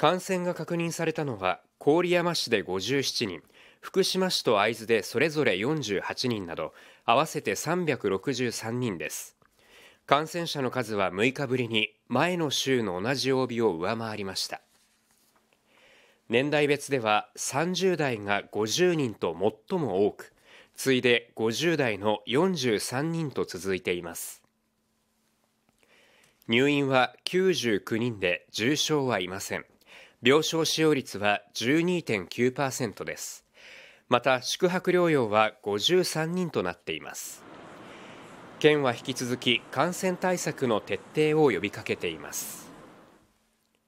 感染が確認されたのは郡山市で57人福島市と会津でそれぞれ48人など合わせて363人です感染者の数は6日ぶりに前の週の同じ曜日を上回りました年代別では30代が50人と最も多く次いで50代の43人と続いています入院は99人で重症はいません病床使用率は12.9%です。また、宿泊療養は53人となっています。県は引き続き感染対策の徹底を呼びかけています。